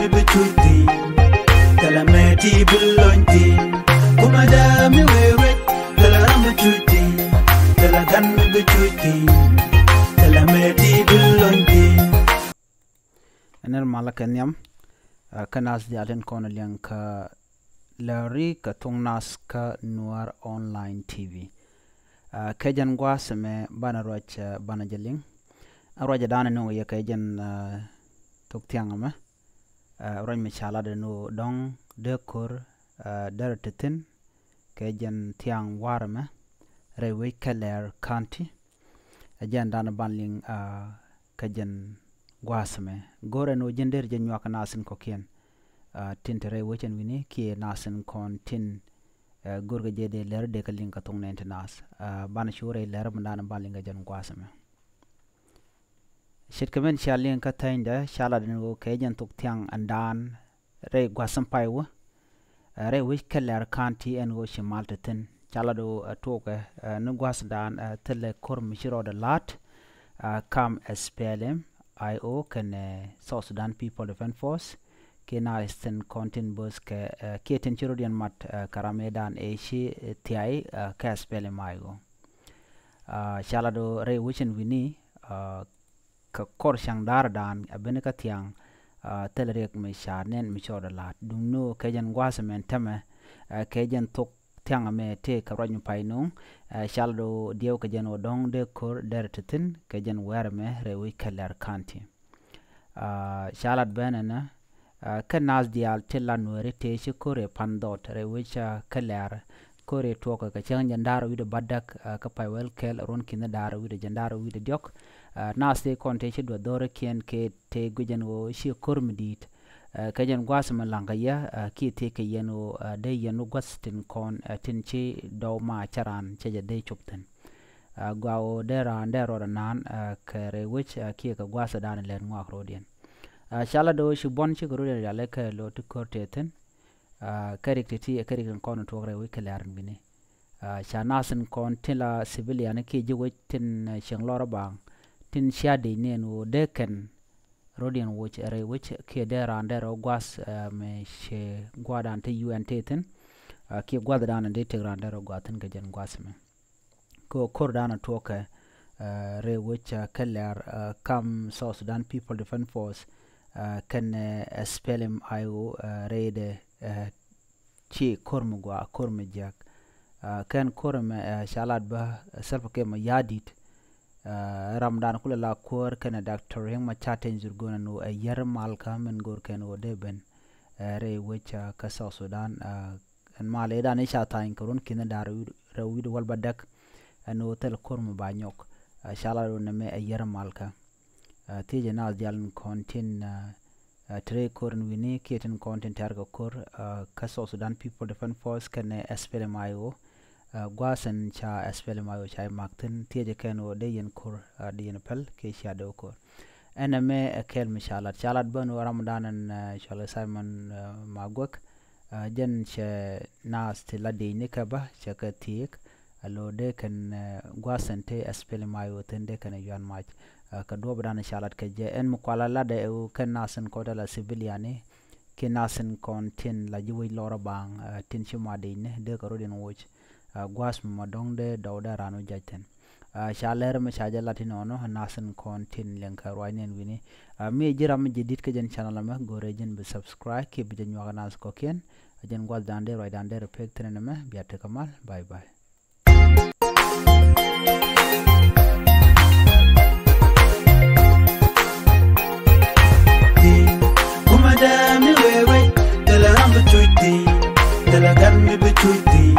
dami bichuti Tala meti bulonti Kuma dami wewe Tala rama chuti Tala gami bichuti Tala meti bulonti Ener mala kenyam Kanas di kona liang ka Lari ka nas ka nuar online TV Kajan gua gwa seme bana roch bana jeling roja dana nungu ya kajan Tuk tiang ama uh, mi chala dong de kor uh, der tiang warme re we keler county a jen banling a uh, ke jen gwasme gore no jen der jen nasin ko ken uh, tin wini ki nasin kon tin uh, gurge jede ler de kalin ka tong nas uh, ban shure ler mandan banling ga jen gwasme shirkamen shalien ka tainda shaladin go kajan tok tiang andan re gwasan pai wo eh, re wich keller county en go shimal tin chalado eh, toke eh, nu gwas dan tele kor mishiro de lat kam SPLM IO ken South Sudan People Defense Force na isten kontin bus ke keten chirodian mat karamedan eshi tiai ka SPLM IO chalado re wichin wini ka kor shang dar dan abin ka tiang telerek mi sha nen mi chor la dum no ke jan gwasa men teme ke jan tok tiang me te ka ranyu pai no shal do dio ke jan odong de kor der titin ke jan wer me rewi keller kanti shalat benena ka nas dial tella nuore te shi kore pandot rewi cha keller kore toka ka chen jan dar wi de badak ka pai wel kel ron kin dar wi de jan dar wi de diok nas te eh, nase te shi do dore kien ke te gujen wo shi kurmdit eh, kajen gwas ya eh, ki te ke yen wo de yeno gwastin kon tin chi do ma charan che je de tin chupten wo de ran de ro nan kere wich ki ke gwas dan len ngwa dien shala do shi bon chi gro ya le ke lo tu korteten te ti karik kon to gre wi kelarn bine sha nasin kon tila civilian ki je wich tin sheng loro bang tin sha de ne no deken rodian woch ere woch ke de ran de ro gwas me she gwada ante un tin ke gwada dan ande te de ro gwatin ke jen gwas me ko kor dan ke re woch lar kam so sudan people defend force ken spell him i kan re de che kor mu gwa kor kormu jak ken kor me shalat ba self ke ma yadit ramdan kula la kor kana doctor hen ma chaten zurgona no yar mal kam en gor ken ode ben re wecha ka south sudan en mal eda ne chata in kurun kin daru rawid wal badak en hotel kor mu banyok shala ro ne me yar mal ka tije na dial kontin tre kor ni ne keten kontin targa kor ka south sudan people defense force kana mayo gwasan cha espel mayo cha magtin tieje keno de yen kur de yen pel ke sha do ko ena me kel mishalat chalat ban wa ramadan an e, shala simon e, magwak e, jen che nas te la de ne ka ba ka tiek alo de kan gwasan te espel mayo ten de kan yan mach ka do bran shalat ke je en mukwala la de kan nasen ko da la civiliane ke nasen kon tin la jiwi lora bang tin chuma de ne de ka deh, መዶንግደ ዳውዳ ranu jaten. Ah, shaler me shaja latin ono nasen kontin lenka roinen wini ah, mi jira mi jidit ke jen channel me gore jen be subscribe ke bi jen waga nas koken ah, jen gwal dande roi dande repek tenen me biate kamal bye bye mi dala gan mi be